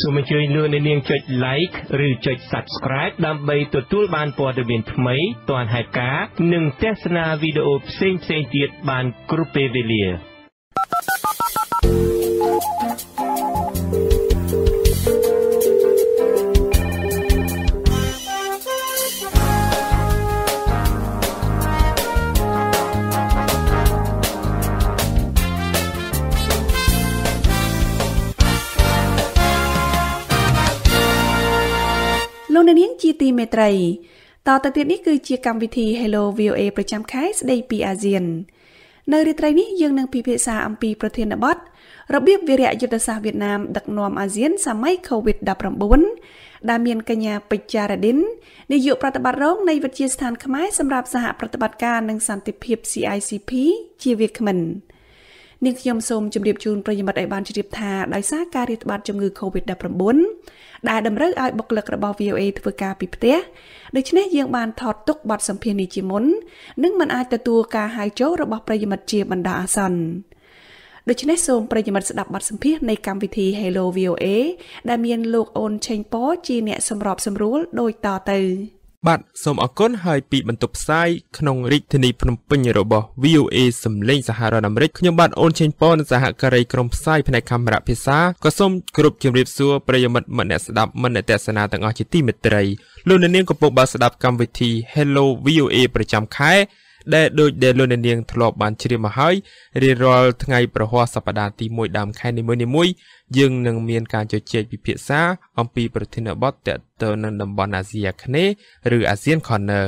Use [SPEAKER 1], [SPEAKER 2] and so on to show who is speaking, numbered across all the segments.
[SPEAKER 1] សូមអញ្ជើញលោកអ្នកនាងចុច like ឬចុច subscribe ដើម្បីទទួលបានព័ត៌មានថ្មីទាន់ហេតុការណ៍និងទស្សនាវីដេអូផ្សេងៗទៀតបានគ្រប់ពេលវេលា។
[SPEAKER 2] មេត្រីតទៅទៀតនេះគឺជាកម្មវិធី Hello VOA ប្រចាំខែស្ដីពីអាស៊ាននៅរាត្រីនេះយើងនឹងពិភាក្សាអំពីប្រធានបទរបៀបវិរៈយុទ្ធសាស្ត្រវៀតណាមដឹកនាំអាស៊ាន សម័យ COVID-19 ដែលមានកញ្ញាពេជ្រចារ៉ាឌិននាយកប្រតិបត្តិរងនៃវិទ្យាស្ថានខ្មែរសម្រាប់សហប្រតិបត្តិការនិងសន្តិភាព CICP ជាវាគ្មិន។នាងខ្ញុំសូមជម្រាបជូនប្រិយមិត្តឲ្យបានជ្រាបថាដោយសារការរាតត្បាតជំងឺ Covid-19 ដែលតម្រូវឲ្យបុគ្គលិករបស់ VOA ធ្វើការពីផ្ទះដូច្នេះយើងបានថតទុកបទសម្ភាសន៍នេះជាមុននិងមិនអាចទទួលការហៅចូលរបស់ប្រិយមិត្តជាបណ្ដោះអាសន្នដូច្នេះសូមប្រិយមិត្តស្ដាប់បទសម្ភាសន៍នៃកម្មវិធី Hello VOA ដែលមានលោកអូនឆេងប៉ជាអ្នកសម្របសម្រួលដូចតទៅ។
[SPEAKER 1] បាទសូមអរគុណហើយពីបន្ទប់ផ្សាយក្នុងរាជធានីភ្នំពេញរបស់ VOA សំឡេងសហរដ្ឋអាមេរិកខ្ញុំបាទអូនឆេងប៉នសហការីក្រុមផ្សាយផ្នែកកាមេរ៉ាភាសាក៏សូមគោរពជម្រាបសួរប្រិយមិត្តអ្នកស្ដាប់មនអ្នកទេសនាទាំងអស់ជាទីមេត្រីលោកអ្នកនាងកំពុងបើកស្ដាប់កម្មវិធី Hello VOA ប្រចាំខែ ដែលដូចដែលលោកអ្នកនាងធ្លាប់បានជ្រាបមកហើយរៀបរាល់ថ្ងៃប្រហ័សសប្តាហ៍ទី1ដើមខែនីមួយៗយើងនឹងមានការជជែកពិភាក្សាអំពីប្រធានបទទាក់ទងនឹងតំបន់អាស៊ីអាគ្នេយ៍ឬ ASEAN Corner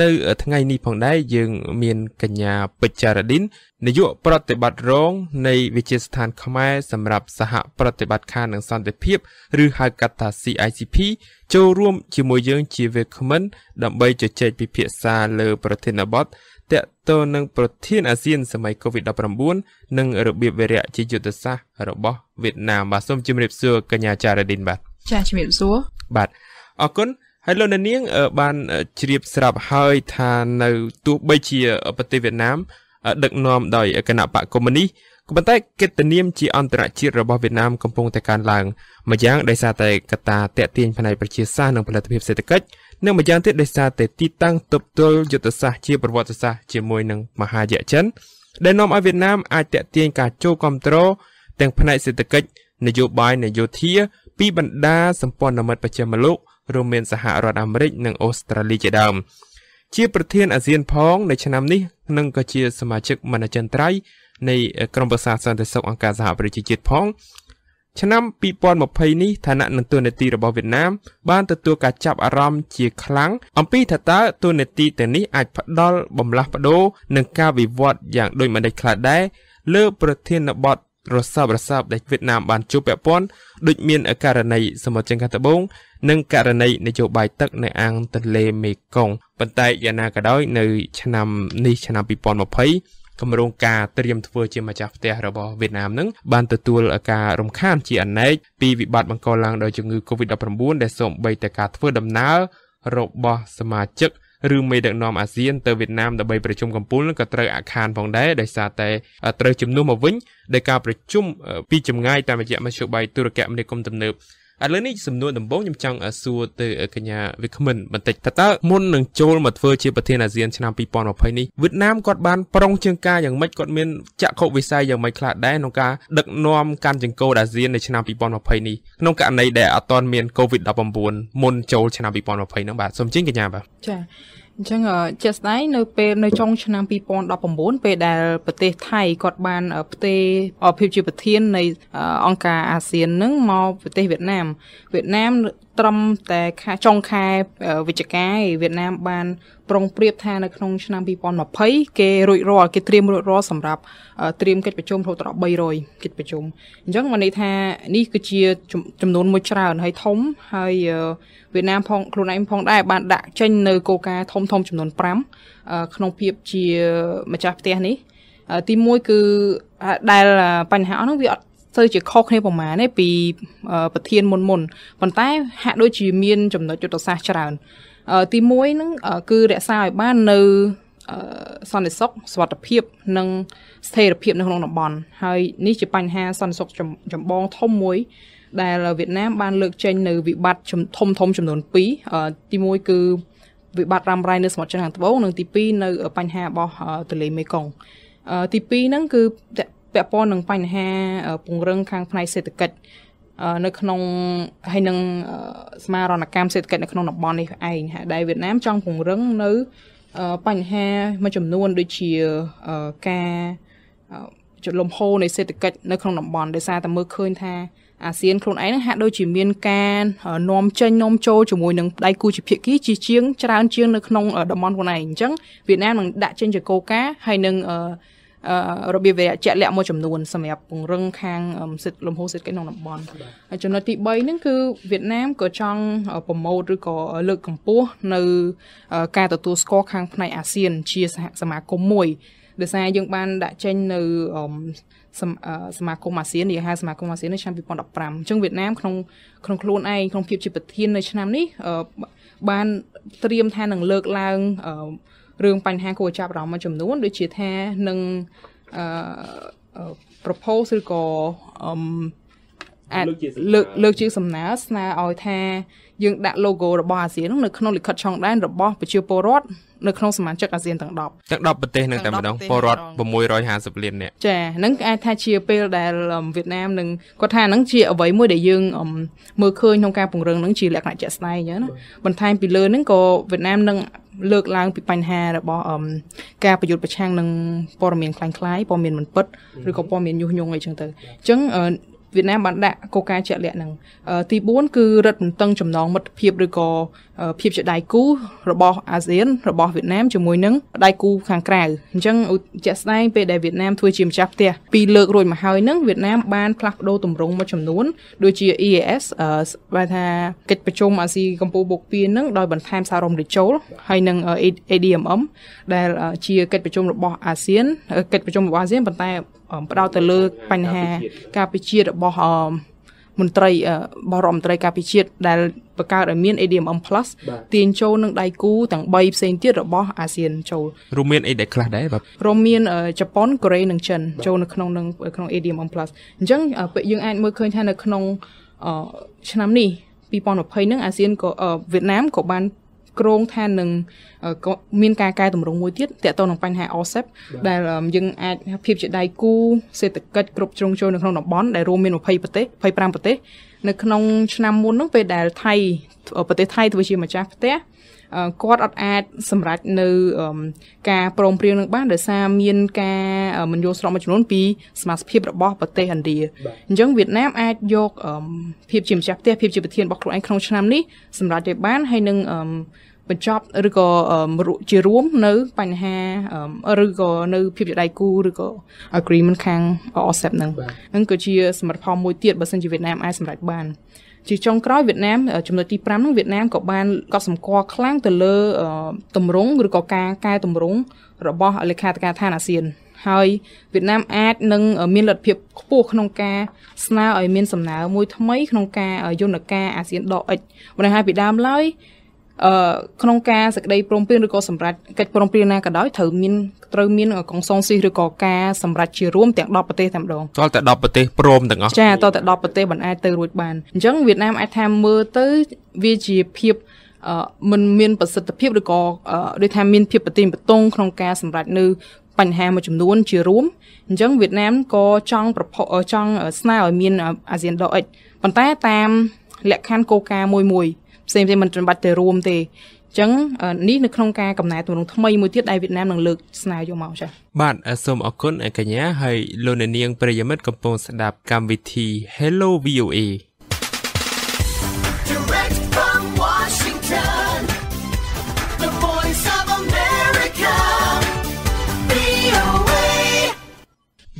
[SPEAKER 1] នៅថ្ងៃនេះផងដែរយើងមានកញ្ញាពេជ្រចារ៉ាឌីននាយកប្រតិបត្តិរងនៃវិទ្យាស្ថានខ្មែរសម្រាប់សហប្រតិបត្តិការនឹងសន្តិភាពឬហៅកាត់ថា CICP ចូលរួមជាមួយយើងជាវេគ្មិនដើម្បីជជែកពិភាក្សាលើប្រធានបទតាក់ទងនឹងប្រធានអាស៊ានសម័យ COVID-19 និង របៀបវារៈជាយុទ្ធសាស្ត្ររបស់វៀតណាមបាទសូមជម្រាបសួរកញ្ញាចារ៉ាឌីនបាទ
[SPEAKER 2] ចាជម្រាបសួរ
[SPEAKER 1] បាទអរគុណហើយលោកនាងបានជ្រាបស្រាប់ហើយថានៅទោះបីជាប្រទេសវៀតណាម ដឹកនាំដោយគណៈបកកុម្មុយនីសក៏ប៉ុន្តែកិត្តិនាមជាអន្តរជាតិរបស់វៀតណាមកំពុងតែកើនឡើងម្យ៉ាងដោយសារតែកត្តាតេទៀងផ្នែកប្រជាសាស្ត្រនិងផលិតភាពសេដ្ឋកិច្ចនិងម្យ៉ាងទៀតដោយសារតែទីតាំងទប់ទល់យុទ្ធសាស្ត្រជាប្រវត្តិសាស្ត្រជាមួយនឹងមហាយៈចិនដែលនាំឲ្យវៀតណាមអាចតាក់ទាញការចូលគ្រប់គ្រងទាំងផ្នែកសេដ្ឋកិច្ចនយោបាយនយោធា ពីបណ្ដាសម្ព័ន្ធមិត្តបច្ចិមលោករួមមានសហរដ្ឋអាមេរិកនិងអូស្ត្រាលីជាដើមជាប្រធានអាស៊ានផងនៅឆ្នាំនេះនិងក៏ជាសមាជិកមនចិន្ត្រៃយ៍នៃក្រុមប្រឹក្សាសន្តិសុខអង្គការសហប្រជាជាតិផងឆ្នាំ2020នេះឋានៈនិងតួនាទីរបស់វៀតណាមបានទទួលការចាប់អារម្មណ៍ជាខ្លាំងអំពីថាតើតួនាទីទាំងនេះអាចផ្ដល់បំលាស់ប្ដូរនឹងការវិវត្តយ៉ាងដូចម្ដេចខ្លះដែរលើប្រធានបទរសើបរសើបដែលវៀតណាមបានជួបពាក់ព័ន្ធដូចមានករណីសមុទ្រចិនខាងត្បូងនិងករណីនយោបាយទឹកនៅអាងទន្លេមេគង្គប៉ុន្តែយ៉ាងណាក៏ដោយនៅឆ្នាំនេះឆ្នាំ2020គម្រោងការត្រៀមធ្វើជាម្ចាស់ផ្ទះរបស់វៀតណាមនឹងបានទទួលការរំខានជាអនេកពីវិបត្តិបង្កឡើងដោយជំងឺ Covid-19 ដែលសូម្បីតែការធ្វើដំណើររបស់សមាជិកឬមេដឹកនាំអាស៊ានទៅវៀតណាមដើម្បីប្រជុំកំពូលនឹងក៏ត្រូវអាខានផងដែរដោយសារតែត្រូវជំនួសមកវិញដោយការប្រជុំពីចម្ងាយតាមរយៈមធ្យោបាយទូរគមនាគមន៍ទំនើបឥឡូវនេះសំណួរដំបូងខ្ញុំចង់សួរទៅកញ្ញាវិក្មិនបន្តិចតើតើមុននឹងចូលមកធ្វើជាប្រធានអាស៊ានឆ្នាំ2020នេះវៀតណាមគាត់បានប្រុងជើងការយ៉ាងម៉េចគាត់មានចក្ខុវិស័យយ៉ាងម៉េចខ្លះដែរក្នុងការដឹកនាំកាន់ចង្កូតអាស៊ាននៅឆ្នាំ2020នេះក្នុងករណីដែលអត់ទាន់មាន COVID-19 មុនចូលឆ្នាំ2020ហ្នឹងបាទសូមជិញកញ្ញាបាទច
[SPEAKER 2] ា៎អញ្ចឹងជាក់ស្ដែងនៅពេលនៅចុងឆ្នាំ2019ពេលដែលប្រទេសថៃគាត់បានផ្ទេរភាពជាប្រធាននៃអង្គការអាស៊ាននឹងមកប្រទេសវៀតណាមវៀតណាមត្រឹមតែខែចុងខែវិច្ឆិកាឯវៀតណាមបានប្រុងប្រៀបថានៅក្នុងឆ្នាំ2020គេរួចរាល់គេត្រៀមរួចរាល់សម្រាប់ត្រៀមកិច្ចប្រជុំរហូតដល់300កិច្ចប្រជុំអញ្ចឹងមកន័យថានេះគឺជាចំនួនមួយច្រើនហើយធំ ហើយវៀតណាមផងខ្លួនឯងផងដែរបានដាក់ចេញនៅគោលការណ៍ធំធំចំនួន5ក្នុងភាពជាម្ចាស់ផ្ទះនេះ ទី1គឺដែលបញ្ហាអស់នោះវាអត់ទៅជាខុសគ្នាប្រមាណទេពីប្រធានមុនមុនប៉ុន្តែ ហាក់ដូចជាមានចំណុចយុទ្ធសាស្ត្រច្រើនទី1ហ្នឹងគឺរក្សាឲ្យបាននៅសន្តិសុខសុខភាព និងស្ថិរភាពនៅក្នុងតំបន់ហើយនេះជាបញ្ហាសន្តិសុខចម្បងធំមួយ ដែលវៀតណាមបានលើកចេញនៅវិបត្តិធំធំចំនួន2ទី1គឺវិបត្តិរ៉ាំរ៉ៃនៅសមុទ្រចិនខាងត្បូងនិង ទី2នៅបញ្ហារបស់ទន្លេមេគង្គទី2ហ្នឹងគឺពាក់ព័ន្ធនឹងបញ្ហា ពង្រឹងខាងផ្នែកសេដ្ឋកិច្ចនៅក្នុងហើយនឹងស្មារណកម្មសេដ្ឋកិច្ចនៅក្នុងតំបន់នេះឯងហាក់ដែរវៀតណាមចង់ពង្រឹងនៅបញ្ហាមួយចំនួនដូចជាការចលំហូរនៃសេដ្ឋកិច្ចនៅក្នុងតំបន់ដោយសារតែមើលឃើញ ថាអាស៊ានខ្លួនឯងនឹងហាក់ដូចជាមានការនាំចេញនាំចូលជាមួយនឹងដៃគូជាភាគីជាជាង ច្រើនជាងនៅក្នុងតំបន់ខ្លួនឯងអញ្ចឹងវៀតណាមនឹងដាក់ចេញជាគោលការណ៍ហើយនឹងរបៀបវាជាក់លាក់មួយចំនួនសម្រាប់ពង្រឹងខាង សិទ្ធិលំហូរសេដ្ឋកិច្ចក្នុងតំបន់ហើយចំណុចទី3ហ្នឹងគឺវៀតណាមក៏ចង់ប្រម៉ូទឬក៏លើកកម្ពស់នៅការទទួលស្គាល់ខាងផ្នែកអាស៊ាន ជាសមាគមមួយដោយសារយើងបាន ដាក់ចេញនៅសមាគមអាស៊ាននេះហៅសមាគមអាស៊ាននៅឆ្នាំ2015អញ្ចឹងវៀតណាម ក្នុងក្នុងខ្លួនឯងក្នុងភាព ជាប្រធាននៅឆ្នាំនេះបានត្រៀមថានឹងលើកឡើងរឿងបញ្ហាគួរចាប់អារម្មណ៍មួយចំនួនដូចជាថានឹងអឺ propose ឬក៏អឺអាចលើកលើកជាសំណើស្នើឲ្យថាយើងដាក់ logo របស់អាស៊ាននៅក្នុងលិខិតឆ្លងដែនរបស់ប្រជាពលរដ្ឋនៅក្នុងសមាជិកអាស៊ានទាំង10
[SPEAKER 1] ទាំង10ប្រទេសនឹងតែម្ដងពលរដ្ឋ650លាននាក់
[SPEAKER 2] ចាហ្នឹងអាចថាជាពេលដែលវៀតណាមនឹងគាត់ថាហ្នឹងជាអ្វីមួយដែលយើងមើលឃើញក្នុងការពង្រឹងហ្នឹងជាលក្ខណៈជាក់ស្ដែងអញ្ចឹងណាបន្ថែមពីលើហ្នឹងក៏វៀតណាមនឹងលើកឡើងពីបញ្ហារបស់ការប្រយុទ្ធប្រឆាំងនឹងព័ត៌មានคล้ายៗព័ត៌មានមិនពិតឬក៏ព័ត៌មានញុះញង់អីចឹងទៅអញ្ចឹងវៀតណាមបានដាក់កលការជាក់លាក់ហ្នឹងទី4គឺរដ្ឋបន្តឹងចំណងមិត្តភាពឬក៏ភាពជាដៃគូរបស់អាស៊ាន របស់វៀតណាមជាមួយនឹងដៃគូខាងក្រៅអញ្ចឹងជាក់ស្ដែងពេលដែលវៀតណាមធ្វើជាម្ចាស់ផ្ទះពីលើករួចមកហើយហ្នឹងវៀតណាមបានផ្លាស់ប្ដូរទម្រង់មួយចំនួនដូចជា EAS បានថាកិច្ចប្រជុំអាស៊ីកម្ពុជាបុកពៀនហ្នឹងដោយបន្ថែមសាររំលាយចូលហើយនឹង ADMM ដែលជាកិច្ចប្រជុំរបស់អាស៊ាន កិច្ចប្រជុំរបស់អាស៊ានប៉ុន្តែផ្ដោតទៅលើបញ្ហាការពិជាតិរបស់មន្ត្រីរបស់រដ្ឋមន្ត្រីការពិជាតិដែលបង្កើតឲ្យមាន ADMM Plus ទាញចូលនឹងដៃគូទាំង3ផ្សេងទៀតរបស់អាស៊ាន ចូល
[SPEAKER 1] រួមមានអីដែលខ្លះដែរបាទ
[SPEAKER 2] រួមមានជប៉ុនកូរ៉េនិងចិនចូលនៅក្នុងនឹងក្នុង ADMM Plus អញ្ចឹងពេលយើងអាចមើលឃើញថានៅក្នុងឆ្នាំនេះ2020ហ្នឹង អាស៊ានក៏វៀតណាមក៏បានក្រងថានឹងមានការកែតម្រង់មួយទៀតតកតនឹងបញ្ហា OSEP ដែលយើងអាចភាពជាដៃគូសេដ្ឋកិច្ចគ្រប់ជ្រុងជ្រោយនៅក្នុងតំបន់ដែលរួមមាន20ប្រទេស25ប្រទេសនៅក្នុងឆ្នាំមុននោះពេលដែលថៃប្រទេសថៃធ្វើជាម្ចាស់ផ្ទះគាត់អត់អាចសម្រេចនៅការព្រមព្រៀងនឹងបាន ដោយសារមានការមិនយល់ស្របមួយចំនួនពី សមាជិករបស់ប្រទេសឥណ្ឌាអញ្ចឹងវៀតណាមអាចយកភាពជាម្ចាស់ផ្ទះភាពជាប្រធានរបស់ខ្លួនឯងក្នុងឆ្នាំនេះសម្រេចទៅបានហើយនឹងបញ្ចប់ឬក៏ជារួមនៅបញ្ហាឬក៏នៅ ភាពជាដៃគូឬក៏ agreement ខាង OCEP ហ្នឹងហ្នឹងក៏ជាសមត្ថផលមួយទៀតបើសិនជាវៀតណាមអាចសម្រេចបានជាចុងក្រោយវៀតណាមចំណុចទី5ហ្នឹងវៀតណាមក៏បានកត់សម្គាល់ខ្លាំងទៅលើតម្រង់ឬក៏ការកែតម្រង់របស់លេខាធិការឋានអាស៊ានហើយវៀតណាម អាចនឹងមានលទ្ធភាពខ្ពស់ក្នុងការស្នើឲ្យមានសំណើ មួយថ្មីក្នុងការ យន្តការអាស៊ានដកអិចមិនហើយពីដើមឡើយអឺក្នុងការសក្តីព្រមព្រៀងឬក៏សម្រាប់កិច្ចព្រមព្រៀងណាក៏ដោយត្រូវមានត្រូវមានកងសុលស៊ីឬក៏ការសម្រាប់ជារួមទាំង10ប្រទេសតែម្ដង
[SPEAKER 1] តតែ10ប្រទេសព្រមទាំងអស់
[SPEAKER 2] ចាតតែ10ប្រទេសមិនអាចទៅរួចបានអញ្ចឹងវៀតណាមអាចថាមើលទៅវាជាភាពអឺមិនមានប្រសិទ្ធភាពឬក៏ដូចថាមានភាពប្រទីបតងក្នុងការសម្រាប់នៅបញ្ហាមួយចំនួន ជារួមអញ្ចឹងវៀតណាមក៏ចង់ប្រផចង់ស្នើឲ្យមានអាស៊ានដកអិចប៉ុន្តែតាម លក្ខខណ្ឌគោលការណ៍មួយមួយផ្សេងផ្សេងមិនចាំបាច់ទៅរួមទេអញ្ចឹងនេះនៅក្នុងការកំណែទម្រង់ថ្មីមួយទៀតដែលវៀតណាមនឹងលើកស្នើយកមកចា៎
[SPEAKER 1] បាទសូមអរគុណកញ្ញាហើយលោកអ្នកនាងប្រិយមិត្តកំពុងស្ដាប់កម្មវិធី Hello VOA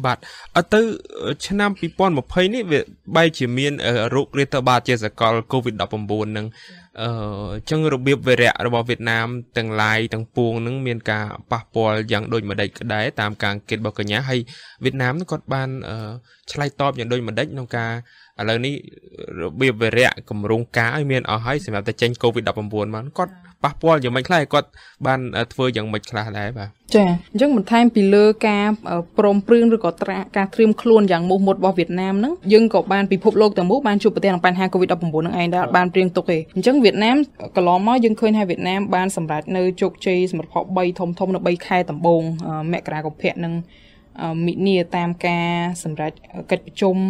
[SPEAKER 1] បាទអត់ទៅឆ្នាំ2020នេះវាបែរជាមានរោគរាតត្បាតជាសកល COVID-19 នឹងអឺចឹងរបៀបវិរៈរបស់វៀតណាមទាំងឡាយទាំងពួងនឹងមានការប៉ះពាល់យ៉ាងដូចម្ដេចក្ដែរតាមការអង្កេតរបស់កញ្ញាហើយវៀតណាមនឹងគាត់បានឆ្លើយតបយ៉ាងដូចម្ដេចក្នុងការឥឡូវនេះរបៀបវិរៈគម្រោងការឲ្យមានអស់ហើយសម្រាប់តែចេញ COVID-19 មកគាត់ប៉ះពាល់យ៉ាងម៉េចខ្លះគាត់បានធ្វើយ៉ាងម៉េចខ្លះដែរបាទ
[SPEAKER 2] ចាអញ្ចឹងបន្ថែមពីលើការព្រមព្រៀងឬក៏ត្រាការត្រៀមខ្លួនយ៉ាងមុះមុតរបស់វៀតណាមហ្នឹងយើងក៏បានពិភពលោកទាំងមូលបានជួបប្រទះនឹងបញ្ហា COVID-19 ហ្នឹងឯងដែរបានព្រៀងទុកទេអញ្ចឹងវៀតណាមកន្លងមកយើងឃើញថាវៀតណាមបានសម្រេចនៅជោគជ័យសម្រាប់ផល3ធំធំនៅ3ខែដំបូងមករាកុម្ភៈនិងមីនីតាមការសម្រេចកិច្ចប្រជុំរ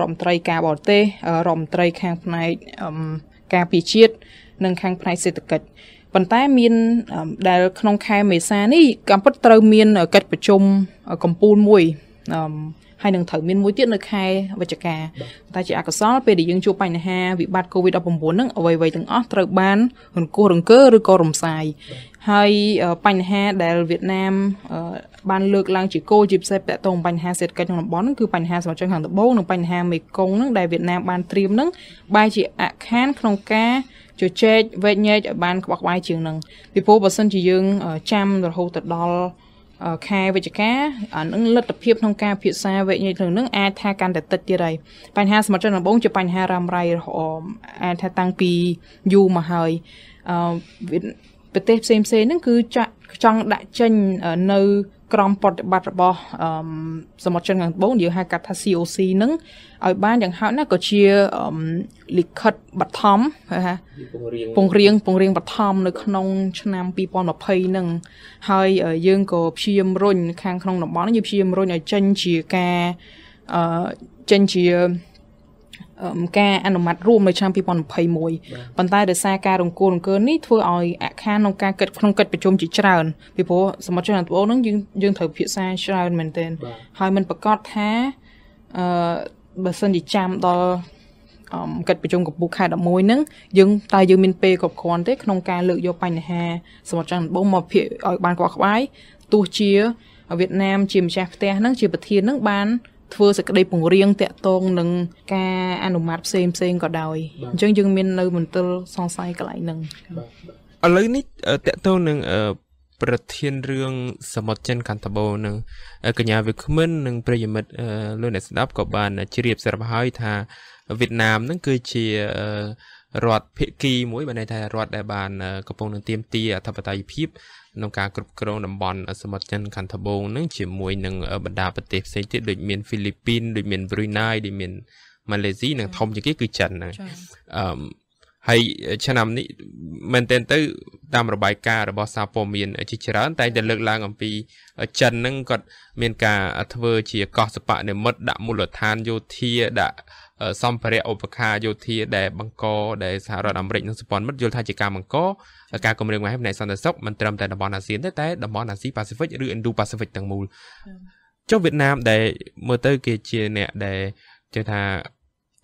[SPEAKER 2] ដ្ឋមន្ត្រីការបរទេសរដ្ឋមន្ត្រីខាងផ្នែកការពារជាតិនិងខាងផ្នែកសេដ្ឋកិច្ចប៉ុន្តែមានដែលក្នុងខែមេសានេះកម្ពុជាត្រូវមានកិច្ចប្រជុំកម្ពុជាមួយហើយនឹងត្រូវមានមួយទៀតនៅខែវិច្ឆិកាតែជាអកុសលពេលដែលយើងជួបបញ្ហាវិបត្តិ COVID-19 ហ្នឹងអ្វីៗទាំងអស់ត្រូវបានរង្គោះរង្គើឬក៏រំសាយហើយបញ្ហាដែលវៀតណាមបានលើកឡើងជាគោលជាពិសេសតកតងបញ្ហាសេដ្ឋកិច្ចក្នុងតំបន់ហ្នឹងគឺបញ្ហាសមុទ្រខាងត្បូងនិងបញ្ហាមេគង្គហ្នឹងដែលវៀតណាមបានត្រៀមហ្នឹងបែរជាអខានក្នុងការជជែកវែកញែកឲ្យបានក្បោះក្បាយជាងនឹងពីព្រោះបើសិនជាយើងចាំរហូតទៅដល់ខែវិច្ឆិកាអានឹងលទ្ធភាពក្នុងការភាសាវិញ្ញាណក្នុងនឹងអាចថាកាន់តែតិចទៀតហើយបញ្ហាសម្រាប់ដំបងជាបញ្ហារ៉ាំរ៉ៃរហមអាចថាតាំងពីយូរមកហើយអឺប្រទេសផ្សេងផ្សេងហ្នឹងគឺចាក់ចង់ដាក់ចេញនៅក្រមប្រតិបត្តិរបស់សមុទ្រចិនខាងត្បូងយើងហៅកាត់ថា COC ហ្នឹងឲ្យបានយ៉ាងហោចណាស់ក៏ជាលិខិតបឋមហៅថាពងរៀងពងរៀងបឋមនៅ ក្នុង ឆ្នាំ2020ហ្នឹងហើយយើងក៏ព្យាយាមរុញខាងក្នុងតំបន់យើងព្យាយាមរុញឲ្យចេញជាការអឺចេញជាការអនុម័តរួមនៅឆ្នាំ2021ប៉ុន្តែដោយសារការរង្គោលរង្គើនេះធ្វើឲ្យអាខានក្នុងការកិច្ចក្នុងកិច្ចប្រជុំជាច្រើនពីព្រោះសមាជិករដ្ឋបាលនឹងយើងយើងត្រូវភាសាច្រើនមែនទែនហើយมันប្រកាសថាអឺបើសិនជាចាំដល់កិច្ចប្រជុំកម្ពុជាខែ11ហ្នឹងយើងតែយើងមានពេលគ្រប់គ្រាន់ទេក្នុងការលើកយកបញ្ហាសមាជិកបងមកភាគឲ្យបានក្បោះក្បាយទោះជាវៀតណាម ជាម្ចាស់ផ្ទះហ្នឹងជាប្រធានហ្នឹងបានធ្វើសក្តីពង្រៀងតាក់ទងនឹងការអនុម័តផ្សេងផ្សេងក៏ដោយអញ្ចឹងយើងមាននៅមន្ទិលសង្ស័យកន្លែងហ្នឹង
[SPEAKER 1] ឥឡូវនេះតាក់ទងនឹងប្រធានរឿងសមុទ្រចិនកាន់តាបូនឹងកញ្ញាវិក្មិននិងប្រិយមិត្តលោកអ្នកស្ដាប់ក៏បានជ្រាប ស្រាប់ហើយថាវៀតណាមនឹងគឺជារដ្ឋភៀកគីមួយបើន័យថារដ្ឋដែលបានកំពុងនឹងទៀមទាអធិបតេយ្យភាពក្នុងការគ្រប់គ្រងតំបន់សមុទ្រចិនខាងត្បូងនឹងជាមួយនឹងបណ្ដាប្រទេសផ្សេងទៀតដូចមានហ្វីលីពីនដូចមានប្រ៊ុយណៃដូចមានម៉ាឡេស៊ីនិងធំជាងគេគឺចិនហ្នឹងអឺហើយឆ្នាំនេះមែនទែនទៅតាមរបាយការណ៍របស់សារព័ត៌មានជាច្រើនតែងតែលើកឡើងអំពី ចិនហ្នឹងគាត់មានការធ្វើជាកោះសបនិមិត្តដាក់មូលដ្ឋានយោធាដាក់សម្ភារៈឧបការយោធាដែលបង្កដែលសហរដ្ឋអាមេរិកនិងសម្ព័ន្ធមិត្តយល់ថាជាការបង្កការគម្រាមកំហែងផ្នែកសន្តិសុខមិនត្រឹមតែតំបន់អាស៊ានទេតែតំបន់អាស៊ីប៉ាស៊ីហ្វិកឬ Indo-Pacific ទាំងមូលចុះវៀតណាមដែលមើលទៅគេជាអ្នកដែលគេថា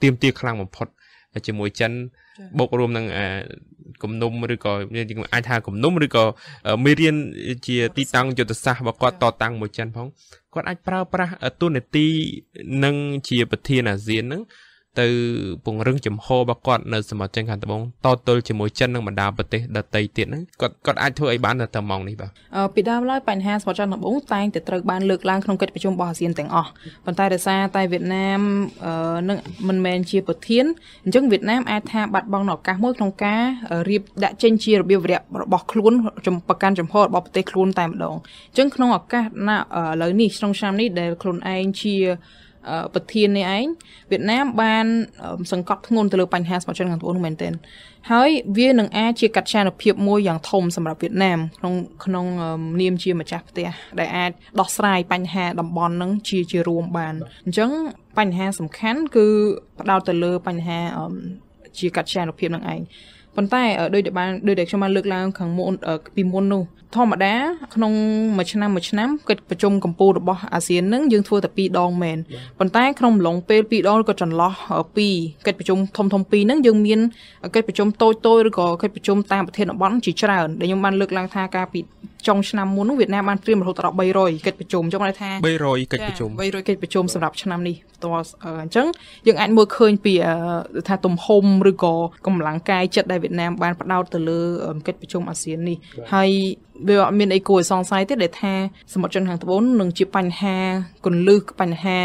[SPEAKER 1] ទៀមទាខ្លាំងបំផុតជាមួយចិនបូករួមនឹងគំនុំឬក៏អាចថាគំនុំឬក៏មេរៀនជា ទីតាំងយុទ្ធសាស្ត្ររបស់គាត់តតាំងមួយចិនផងគាត់អាចប្រើប្រាស់ទូនេតិនិងជាប្រធានអាស៊ានហ្នឹងទៅពង្រឹងចំហរបស់គាត់នៅសមាជិកខាងត្បូងតទល់ជាមួយចិននិងបណ្ដាប្រទេសដទៃទៀតហ្នឹងគាត់គាត់អាចធ្វើឲ្យបាននៅតាមម៉ោងនេះបាទ
[SPEAKER 2] ពីដើមឡើយបញ្ហាសមាជិកខាងត្បូងតែងតែត្រូវបានលើកឡើងក្នុងកិច្ចប្រជុំរបស់អាស៊ានទាំងអស់ប៉ុន្តែដោយសារតែវៀតណាមនឹងមិនមែនជា ប្រធានអញ្ចឹងវៀតណាមអាចថាបាត់បង់ឱកាសមួយក្នុងការរៀបដាក់ចេញជា របៀបវារៈរបស់ខ្លួនចំប្រកាន់ចំហរបស់ប្រទេសខ្លួនតែម្ដងអញ្ចឹងក្នុងឱកាសណាឥឡូវនេះក្នុងឆ្នាំនេះដែលខ្លួនឯងជាប្រធាននេះឯងវៀតណាម បាន សង្កត់ធ្ងន់ទៅលើបញ្ហាសមត្ថជនខាងត្បូងនោះមែនទែនហើយវានឹងអាចជាកត្តានុភាពមួយយ៉ាងធំសម្រាប់វៀតណាមក្នុងក្នុង នាមជាម្ចាស់ផ្ទះដែលអាចដោះស្រាយបញ្ហាតំបន់នឹងជាជារួមបានអញ្ចឹងបញ្ហាសំខាន់គឺ ផ្ដោតទៅលើបញ្ហាជាកត្តានុភាពនឹងឯងប៉ុន្តែដោយដែលបានដោយដែលខ្ញុំបានលើកឡើងខាងមុនពីមុននោះធម្មតាក្នុងមួយឆ្នាំមួយឆ្នាំកិច្ចប្រជុំកម្ពុជារបស់អាស៊ាននឹងយើងធ្វើតែ2ដងមែនប៉ុន្តែក្នុងអំឡុងពេល2ដងក៏ចន្លោះពីកិច្ចប្រជុំធំធំពីរហ្នឹងយើងមានកិច្ចប្រជុំតូចតូចឬក៏កិច្ចប្រជុំតាមប្រធានបទជាច្រើនដែលខ្ញុំបានលើកឡើងថាការពីចុងឆ្នាំមុនវៀតណាមបានត្រៀមរហូតដល់300កិច្ចប្រជុំចឹងគាត់ថា
[SPEAKER 1] 300កិច្ចប្រជុំ
[SPEAKER 2] 300កិច្ចប្រជុំសម្រាប់ឆ្នាំនេះផ្ទាល់អញ្ចឹងយើងអាចមើលឃើញពីថាទំហំឬក៏កម្លាំងកាយចិត្តដែលវៀតណាមបានផ្ដោតទៅលើកិច្ចប្រជុំអាស៊ាននេះហើយវាអត់មានអីគួរឲ្យសង្ស័យទេដែលថាសមុទ្រជនខាងត្បូងនឹងជាបញ្ហាគន្លឹះបញ្ហា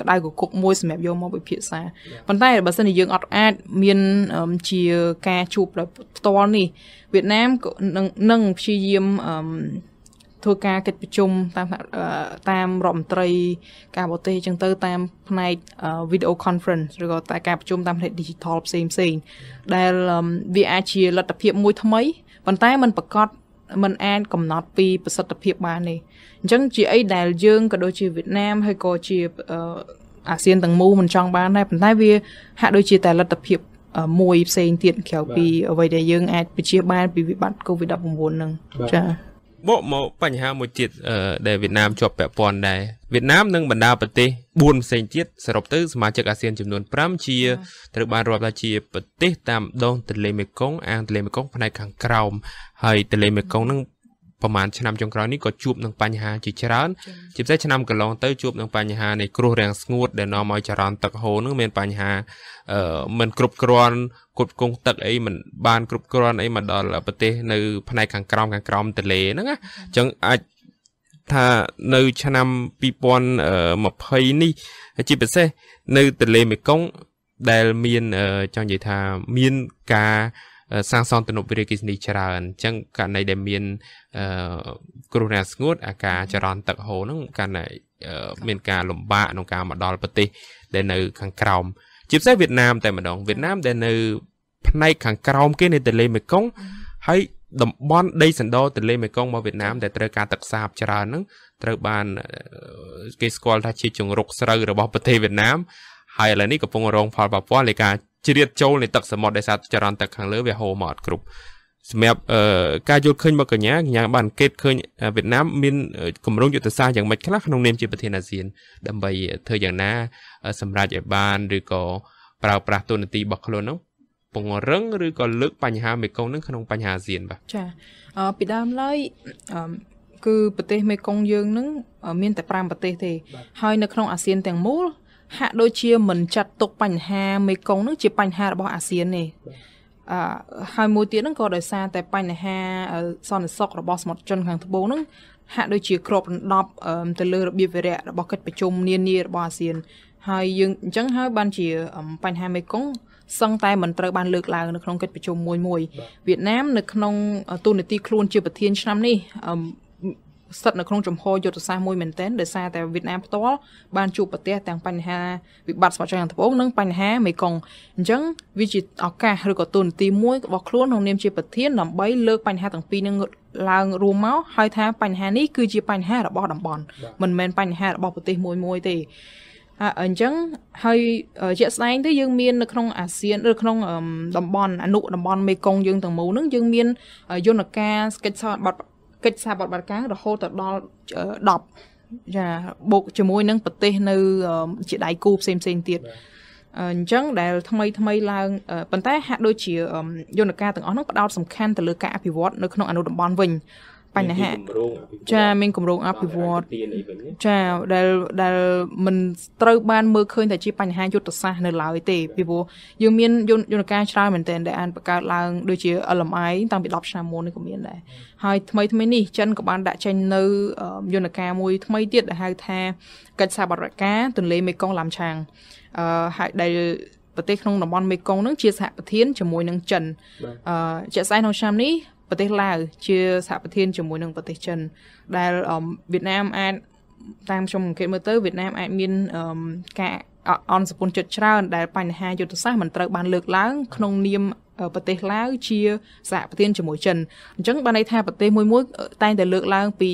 [SPEAKER 2] ក្តៅកគុកមួយសម្រាប់យកមកពិភាក្សាប៉ុន្តែបើសិនជាយើងអត់អាចមានជាការជួបដោយផ្ទាល់នេះវៀតណាមនឹងព្យាយាមធ្វើការកិច្ចប្រជុំតាមតាមរដ្ឋមន្ត្រី ការបរទេសអញ្ចឹងទៅ តាមផ្នែក video conference ឬក៏តែការប្រជុំតាមផ្នែក digital ផ្សេងផ្សេងដែលវាអាចជាលទ្ធភាពមួយ ថ្មីប៉ុន្តែมันប្រកាសมันអាចកំណត់ពីប្រសិទ្ធភាពបានទេអញ្ចឹងជាអីដែលយើងក៏ដូចជាវៀតណាមហើយក៏ជាអាស៊ានទាំងមូលមិនចង់បានដែរប៉ុន្តែវា ហាក់ដូចជាតែលទ្ធភាព មួយផ្សេងទៀតក្រៅពីអ្វីដែលយើងអាចព្យាបាលពីវិបត្តិ COVID-19 ហ្នឹងចា៎
[SPEAKER 1] បកមកបញ្ហាមួយទៀតដែលវៀតណាមជាប់ពាក់ព័ន្ធដែរវៀតណាមនិងបណ្ដាប្រទេស4ផ្សេងទៀតសរុបទៅសមាជិកអាស៊ានចំនួន5ជាត្រូវបានរាប់ថាជាប្រទេសតាមដងទន្លេមេគង្គអាងទន្លេមេគង្គផ្នែកខាងក្រោមហើយទន្លេមេគង្គនឹងប្រហែលឆ្នាំចុងក្រោយនេះក៏ជួបនឹងបញ្ហាជាច្រើនជាពិសេសឆ្នាំកន្លងទៅជួបនឹងបញ្ហានៃគ្រោះរាំងស្ងួត ដែលនាំឲ្យចរន្តទឹកហូរនឹងមានបញ្ហាអឺមិនគ្រប់គ្រាន់គ្រប់គង់ទឹកអីមិនបានគ្រប់គ្រាន់អីមកដល់ប្រទេសនៅ ផ្នែកខាងក្រោមខាងក្រោមទន្លេហ្នឹងណាអញ្ចឹងអាចថានៅឆ្នាំ2020នេះជាពិសេស នៅទន្លេមេគង្គដែលមានចង់និយាយថាមានការសាងសង់ទំនប់វារីអគ្គិសនីច្រើនអញ្ចឹងករណីដែលមានគ្រោះរាំងស្ងួត អាការចរន្តទឹកហូរហ្នឹងករណីមានការលំបាកក្នុងការមកដល់ប្រទេសដែលនៅខាងក្រោមជាពិសេសវៀតណាម តែម្ដងវៀតណាមដែលនៅផ្នែកខាងក្រោមគេនៃទន្លេមេគង្គហើយតំបន់ដីសណ្ដោទន្លេមេគង្គមកវៀតណាមដែលត្រូវការទឹកសាបច្រើនហ្នឹងត្រូវបានគេស្គាល់ថាជាជំងឺរុកស្រូវរបស់ប្រទេសវៀតណាម ហើយឥឡូវនេះកំពុងរងផលប៉ះពាល់នៃការជ្រៀតចូលនៃទឹកសមុទ្រដែលសារចរន្តទឹកខាងលើវាហូរមកអត់គ្រប់សម្រាប់ការយល់ឃើញមកកញ្ញាកញ្ញាបានកេតឃើញវៀតណាមមានគម្រោងយុទ្ធសាស្ត្រយ៉ាងម៉េចខ្លះក្នុងនាមជាប្រធានអាស៊ានដើម្បីធ្វើយ៉ាងណា សម្រេចឲ្យបានឬក៏ប្រើប្រាស់ទូនាទីរបស់ខ្លួននោះពង្រឹងឬក៏លើកបញ្ហាមេគង្គនឹងក្នុងបញ្ហាអាស៊ានបាទ
[SPEAKER 2] ចាពីដើមឡើយគឺប្រទេសមេគង្គយើងនឹងមានតែ5ប្រទេសទេហើយនៅក្នុងអាស៊ានទាំងមូលហាក់ដូចជាមិនចាត់ទុកបញ្ហាមេគង្គនឹងជាបញ្ហារបស់អាស៊ានទេអឺហើយមួយទៀតហ្នឹងក៏ដោយសារតែបញ្ហាសន្តិសុខរបស់សមុទ្រចិនខាងត្បូងហ្នឹងហាក់ដូចជាក្របដណ្ដប់ទៅលើរបៀបវារៈរបស់កិច្ចប្រជុំនានារបស់អាស៊ាន ហើយយើងអញ្ចឹងហើយបានជាបញ្ហាមេគង្គសឹងតែមិនត្រូវបានលើកឡើងនៅក្នុងកិច្ចប្រជុំមួយមួយវៀតណាមនៅក្នុងទូនាទីខ្លួនជាប្រធានឆ្នាំនេះស្ថិតនៅក្នុងចំហយុទ្ធសាស្ត្រមួយមែនទែនដោយសារតែវៀតណាមផ្ទាល់បានជួបប្រទះទាំងបញ្ហាវិបត្តិសមុទ្រខាងត្បូងនិងបញ្ហាមេគង្គអញ្ចឹងវាជាឱកាសឬក៏ទូនទីមួយរបស់ខ្លួនក្នុងនាមជាប្រធានដើម្បីលើកបញ្ហាទាំងពីរនឹងឡើងរួមមកហើយថាបញ្ហានេះគឺជាបញ្ហារបស់តំបន់មិនមែនបញ្ហារបស់ប្រទេសមួយមួយទេអញ្ចឹងហើយជាក់ស្ដែងទៅយើងមាននៅក្នុងអាស៊ានឬក្នុងតំបន់អនុតំបន់មេគង្គយើងទាំងមូលហ្នឹងយើងមាន យន្តការកិច្ចសហប្រតិបត្តិកិច្ចសហប្រតិបត្តិការរហូតដល់10ចាបូកជាមួយនឹងប្រទេសនៅជាដៃគូផ្សេងផ្សេងទៀតអញ្ចឹងដែលថ្មី ថ្មីឡើងប៉ុន្តែហាក់ដូចជា យន្តការទាំងអស់នោះផ្ដោតសំខាន់ទៅលើការអភិវឌ្ឍនៅក្នុងអនុតំបន់វិញបញ្ហាចាមានគម្រោងអភិវឌ្ឍចាដែលដែលមិនត្រូវបានមើលឃើញថាជាបញ្ហាយុទ្ធសាស្ត្រនៅឡើយទេពីព្រោះយើងមានយន្តការច្រើនមែនទែនដែលបានបង្កើតឡើងដូចជា LMI តាំងពី10ឆ្នាំមុននេះក៏មានដែរហើយថ្មីថ្មីនេះចិនក៏បានដាក់ចេញនៅ យន្តការមួយថ្មីទៀតដែលហៅថា កិច្ចសហប្រតិការទន្លេមេគង្គឡាំឆាងអឺហើយដែលប្រទេសក្នុងតំបន់មេគង្គនឹងជាសហប្រធានជាមួយនឹងចិនអឺជាក់ស្ដែងក្នុងឆ្នាំនេះប្រទេសឡាវជាសហប្រធានជាមួយនឹងប្រទេសចិន ដែលវៀតណាមអាចតាមខ្ញុំអង្កេតមើលទៅវៀតណាមអាចមានការអន់សពុនចិត្តច្រើនដែលបញ្ហាយុទ្ធសាស្ត្រមិនត្រូវបានលើកឡើងក្នុងនាមប្រទេសឡាវជាសហប្រធានជាមួយចិនអញ្ចឹងបានន័យថាប្រទេសមួយមួយតែងតែលើកឡើងពី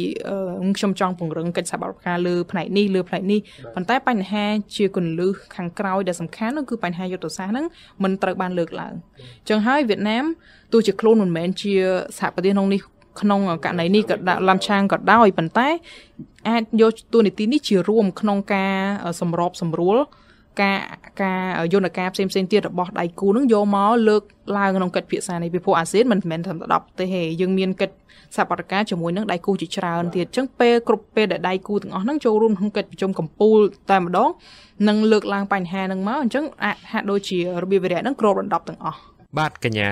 [SPEAKER 2] ខ្ញុំចង់ពង្រឹងកិច្ចសហប្រតិការលើផ្នែកនេះលើផ្នែកនេះប៉ុន្តែបញ្ហាជាគន្លឹះខាងក្រោយដែលសំខាន់នោះគឺបញ្ហាយុទ្ធសាស្ត្រហ្នឹងมันត្រូវបានលើកឡើងអញ្ចឹងហើយវៀតណាមទោះជាខ្លួនមិនមែនជាសហប្រទេសក្នុងនេះក្នុងករណីនេះក៏ដាក់ឡាំឆាងក៏ដោយប៉ុន្តែ អាចយកទួលនីតិនេះជារួមក្នុងការសម្របសម្រួលការការយន្តការផ្សេងផ្សេងទៀតរបស់ដៃគូនឹងយកមកលើកឡើងក្នុងកិច្ចពិភាក្សានេះពីព្រោះអាស៊ានមិនមែនត្រឹមតែ10ប្រទេសទេ យើងមានកិច្ចសហប្រតិការជាមួយនឹងដៃគូជាច្រើនទៀតអញ្ចឹងពេលគ្រប់ពេលដែលដៃគូទាំងអស់ហ្នឹងចូលរួមក្នុងកិច្ចប្រជុំកំពូលតែម្ដងនឹងលើកឡើងបញ្ហាហ្នឹងមកអញ្ចឹងអាចហាក់ដូចជារបៀបវារៈហ្នឹងគ្របដណ្ដប់ទាំងអស់
[SPEAKER 1] បាទកញ្ញា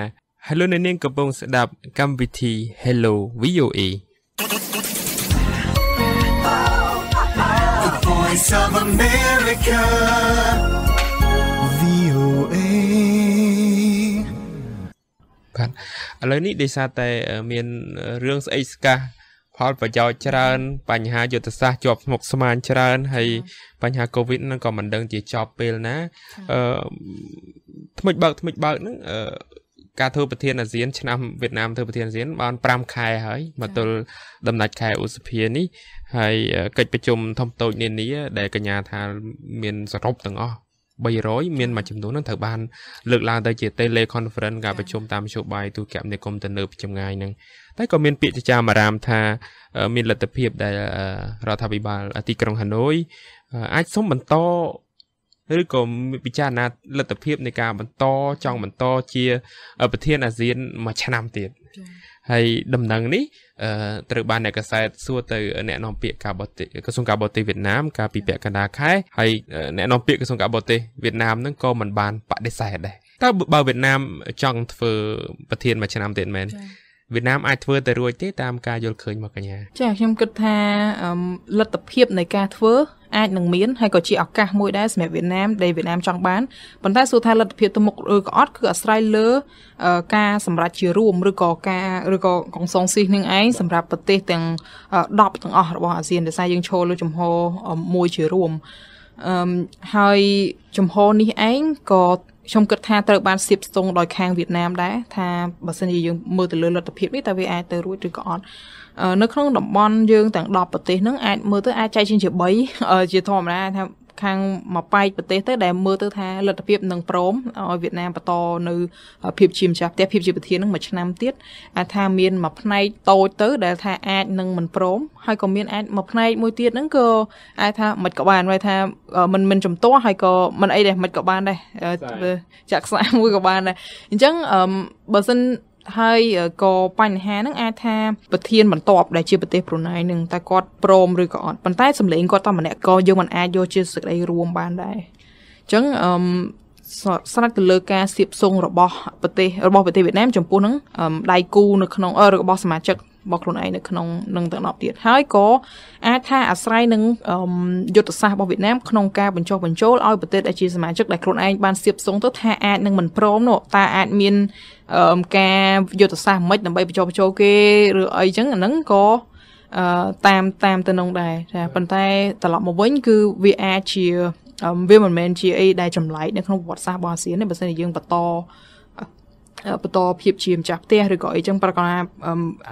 [SPEAKER 1] ហើយលោកអ្នកនាងកំពុងស្ដាប់ កម្មវិធី Hello VOA Voice of America VOA បាទឥឡូវនេះដោយសារតែ មានរឿងស្អីស្កះផលប្រយោជន៍ច្រើន បញ្ហាយុទ្ធសាស្ត្រជាប់ស្មុគស្មាញច្រើនហើយបញ្ហា Covid ហ្នឹងក៏មិនដឹងជាចប់ពេលណាអឺថ្មិច បើកថ្មិចបើកហ្នឹងអឺការធ្វើប្រធានអាស៊ានឆ្នាំវៀតណាមធ្វើប្រធានអាស៊ានបាន5ខែហើយមកទល់ដំណាច់ខែឧសភានេះហើយកិច្ចប្រជុំធំតូចនានា ដែលកញ្ញាថាមានសរុបទាំងអស់300មានមួយចំនួននឹងត្រូវបានលើកឡើងទៅជា teleconference ការប្រជុំតាមមជ្ឈបាយទូរគមនាគមន៍ទៅនៅពីចម្ងាយនឹងតែក៏មានពាក្យចចាមអារាមថាមានលទ្ធភាពដែលរដ្ឋាភិបាលទីក្រុងហាណូយអាចសុំបន្តឬក៏ពិចារណាលទ្ធភាពនៃការបន្តចង់បន្តជាប្រធានអាស៊ានមួយឆ្នាំទៀតហើយដំណឹងនេះ ត្រូវបានអ្នកកសែតសួរទៅអ្នកនាំពាក្យការបរទេសក្រសួងការបរទេសវៀតណាម កាលពីពាក់កណ្ដាលខែហើយអ្នកនាំពាក្យក្រសួងការបរទេសវៀតណាមហ្នឹងក៏មិនបានបដិសេធដែរតើបើវៀតណាមចង់ធ្វើ ប្រធានមួយឆ្នាំទៀតមែនចា៎វៀតណាមអាចធ្វើទៅរួចទេតាមការយល់ឃើញរបស់កញ្ញា
[SPEAKER 2] ចាខ្ញុំគិតថាលទ្ធភាពនៃការធ្វើអាចនឹងមានហើយក៏ជាឱកាសមួយដែរសម្រាប់វៀតណាមដែលវៀតណាមចង់បានប៉ុន្តែសួរថាលទ្ធភាពទៅមុខឬក៏អត់គឺអាស្រ័យលើការសម្រេចជារួមឬក៏ការឬក៏កងសងស៊ីសនឹងឯងសម្រាប់ប្រទេសទាំង10ទាំងអស់របស់អាស៊ានដោយសារយើងឈរលើចំហមួយជារួមអឺហើយចំហនេះឯងក៏ខ្ញុំគិតថាត្រូវបានសៀបស្ទង់ដោយខាងវៀតណាមដែរថាបើសិនជាយើងមើលទៅលើលទ្ធភាពនេះតើវាអាចទៅរួចឬក៏អត់នៅក្នុងតំបន់យើងទាំង10ប្រទេសហ្នឹងអាចមើលទៅអាចចែកជា3ជាធម្មតាថាខាងមកប៉ែកប្រទេសទៅដែលមើលទៅថាលទ្ធភាពនឹងព្រមឲ្យវៀតណាមបន្តនៅភាពជាម្ចាស់ផ្ទះភាពជាប្រធាននឹងមួយឆ្នាំទៀតអាចថាមានមួយផ្នែកតូចទៅដែលថាអាចនឹងមិនព្រមហើយក៏មានអាចមួយផ្នែកមួយទៀតហ្នឹងក៏អាចថាមិនក៏បានហើយថាមិនមិនចំទាស់ហើយក៏មិនអីដែរមិនក៏បានដែរចាក់ខ្សែមួយក៏បានដែរអញ្ចឹងបើសិនហើយក៏បញ្ហាហ្នឹងអាចថាប្រធានបន្ទាប់ដែលជាប្រទេសប្រណៃនឹងតែគាត់ព្រមឬក៏អត់ប៉ុន្តែសម្លេងគាត់តែម្នាក់ក៏យើងមិនអាចយកជាសេចក្តីរួមបានដែរអញ្ចឹងអឺស្រេចទៅលើការសៀបសងរបស់ប្រទេសរបស់ប្រទេសវៀតណាមចំពោះនឹងដៃគូនៅក្នុងរបស់សមាជិករបស់ខ្លួនឯងនៅក្នុងនឹងទឹកដប់ទៀតហើយក៏អាចថាអាស្រ័យនឹងយុទ្ធសាស្ត្ររបស់វៀតណាមក្នុងការបញ្ចុះបញ្ចូលឲ្យប្រទេសដែលជា សមាជិកដែលខ្លួនឯងបានសៀបសងទៅថាអាចនឹងមិនព្រមនោះតើអាចមានការយុទ្ធសាស្ត្រមិនដើម្បីបញ្ចុះបញ្ចូលគេឬអីចឹងអាហ្នឹងក៏តាមតាមទៅនឹងដែរចាប៉ុន្តែត្រឡប់មកវិញគឺវាអាចជាវាមិនមែនជាអីដែលចម្លែកនៅក្នុងប្រវត្តិសាស្ត្ររបស់អាស៊ានទេបើមិនយើងបន្តបន្តភាពជាម្ចាស់ផ្ទះឬក៏អីចឹងប្រកាស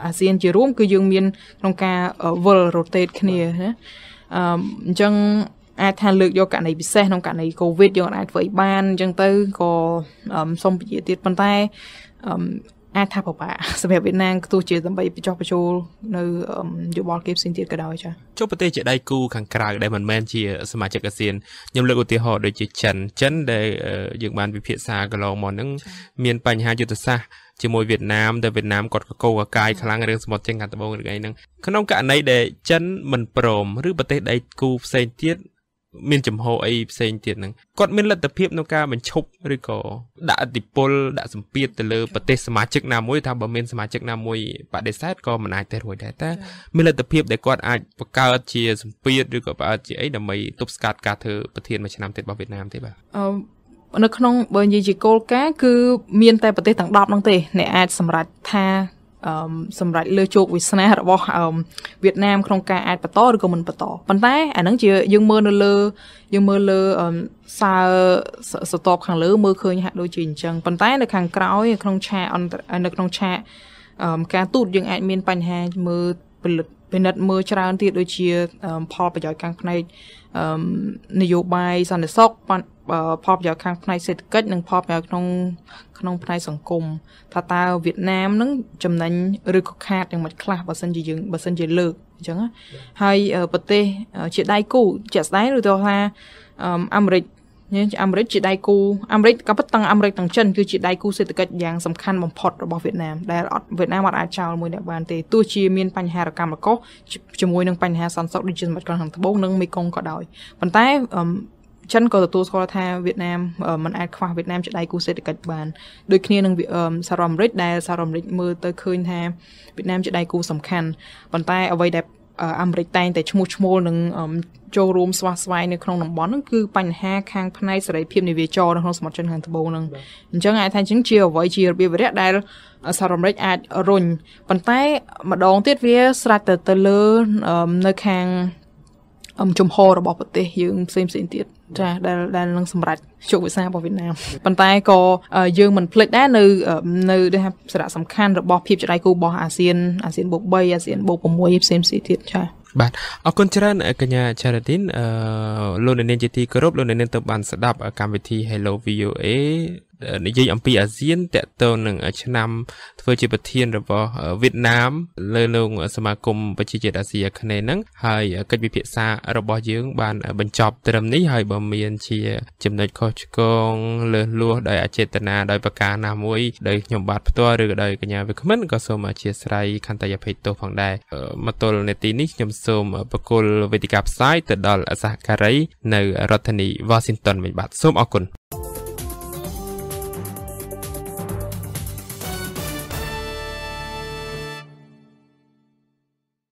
[SPEAKER 2] អាស៊ាន ជារួម គឺយើងមានក្នុងការវិល rotate គ្នាណាអញ្ចឹងអាចថាលើកយកករណីពិសេសក្នុងករណី COVID យើងអាចធ្វើឲ្យបានអញ្ចឹងទៅក៏សូមពជាទៀតប៉ុន្តែអាចថាពិបាកសម្រាប់វៀតណាមទោះជាដើម្បីបញ្ចុះបញ្ចូលនៅយោបល់គេផ្សេងទៀតក៏ដោយចា៎
[SPEAKER 1] ជួបប្រទេសជាដៃគូខាងក្រៅដែលមិនមែនជាសមាជិកអាស៊ានខ្ញុំលើកឧទាហរណ៍ដូចជាចិនចិនដែលយើងបានពិភាក្សាកន្លងមកហ្នឹងមានបញ្ហាយុទ្ធសាស្ត្រជាមួយវៀតណាមដែលវៀតណាមគាត់កកោកកាយខ្លាំងរឿងសមុទ្រចិនខាងត្បូងរឿងអីហ្នឹងក្នុងករណីដែលចិនមិនព្រមឬប្រទេសដៃគូផ្សេងទៀតមានចំហអីផ្សេងទៀតហ្នឹងគាត់មានលទ្ធភាពក្នុងការបញ្ឈប់ឬក៏ដាក់អតិពលដាក់សម្ពាធទៅលើប្រទេសសមាជិកណាមួយថាបើមានសមាជិកណាមួយបដិសេធក៏មិនអាចទៅរួចដែរតែមានលទ្ធភាពដែលគាត់អាចបង្កើតជាសម្ពាធឬក៏បង្កើតជាអីដើម្បីទប់ស្កាត់ការធ្វើប្រធានមួយឆ្នាំទៀតរបស់វៀតណាមទេបាទ
[SPEAKER 2] អឺនៅក្នុងបើនិយាយជាគោលការណ៍គឺមានតែប្រទេសទាំង10ហ្នឹងទេអ្នកអាចសម្រេចថាសម្រាប់លើជោគវាសនារបស់វៀតណាមក្នុងការអាចបន្តឬក៏មិនបន្តប៉ុន្តែអាហ្នឹងជាយើងមើលនៅលើ យើងមើលលើសើសតបខាងលើមើលឃើញហាក់ដូចជាអញ្ចឹងប៉ុន្តែនៅខាងក្រោយក្នុងឆាកនៅក្នុងឆាកការទូតយើងអាច មានបញ្ហាមើលផលិតពិនិត្យមើលច្រើនទៀតដូចជាផលប្រយោជន៍ខាងផ្នែកនយោបាយសន្តិសុខផលប្រយោជន៍ខាងផ្នែកសេដ្ឋកិច្ចនិងផលប្រយោជន៍ក្នុងក្នុង ផ្នែកសង្គមថាតើវៀតណាមនឹងចំណេញឬក៏ខាតយ៉ាងម៉េចខ្លះបើសិនជាយើងបើសិនជាលើកអញ្ចឹងហើយប្រទេសជាដៃគូជាក់ស្ដែងឬទៅថាអាមេរិកយើងអាមេរិកជាដៃគូអាមេរិកក៏ប៉ុន្តែអាមេរិកទាំងចិនគឺជាដៃគូសេដ្ឋកិច្ចយ៉ាងសំខាន់បំផុតរបស់វៀតណាមដែលអត់វៀតណាមអត់អាចចោលមួយអ្នកបានទេទោះជាមានបញ្ហារកម្មរកុសជាមួយនឹងបញ្ហាសន្តិសុខដូចជាសម្បត្តិក្រុងខាងត្បូងនិងមេគង្គក៏ដោយប៉ុន្តែចិនក៏ទទួលស្គាល់ថាវៀតណាមមិនអាចខ្វះវៀតណាមជាដៃគូសេដ្ឋកិច្ចបាន ដូចគ្នានឹងសារ៉ាអាមេរិកដែលសារ៉ាអាមេរិកមើលទៅឃើញថាវៀតណាមជាដៃគូសំខាន់ប៉ុន្តែ អ្វីដែលអាមេរិកតែងតែឈ្មោះឈ្មោលនឹងចូលរួមស្វាស្វែងនៅក្នុងតំបន់ហ្នឹងគឺបញ្ហាខាងផ្នែកសេរីភាពនាវាចរនៅក្នុងសមុទ្រចិនខាងត្បូងហ្នឹងអញ្ចឹងអាចថាអញ្ចឹងជាអ្វីជារបៀបវារៈដែលសារអាមេរិកអាចរុញប៉ុន្តែម្ដងទៀតវា ស្រេចទៅទៅលើនៅខាងជំហររបស់ប្រទេសយើងផ្សេងផ្សេងទៀតចាដែលដែលនឹងសម្រេចជោគវាសនារបស់វៀតណាមប៉ុន្តែក៏យើងមិនភ្លេចដែរនៅ នៅដូចថាសារៈសំខាន់របស់ភាពជាដៃគូរបស់អាស៊ានអាស៊ានបូក3អាស៊ានបូក6ផ្សេងផ្សេងទៀតចាបា
[SPEAKER 1] ទអរគុណច្រើនកញ្ញាចារ៉ាទីនអឺលោកអ្នកនាងជាទីគោរពលោកអ្នកនាងទៅបានស្ដាប់កម្មវិធី Hello VOA និយាយអំពីអាស៊ានតកតងនឹងឆ្នាំធ្វើជាប្រធានរបស់វៀតណាមលើលោកសមាគមប្រជាជាតិអាស៊ីអាគ្នេយ៍ហ្នឹងហើយកិច្ចពិភាក្សារបស់យើង បាន បញ្ចប់ត្រឹមនេះហើយបើមានជា ចំណុចខុសឆ្គងលើសលួសដោយអចេតនាដោយប្រការណាមួយដោយខ្ញុំបាទផ្ទាល់ឬក៏ដោយកញ្ញាវិក្មិនក៏សូមអធិស្ឋានខន្តីអភ័យទោសផងដែរមកទល់នាទីនេះខ្ញុំសូមបកគលវេទិកាផ្សាយទៅដល់អសហការីនៅរដ្ឋធានី Washington វិញបាទសូមអរគុណ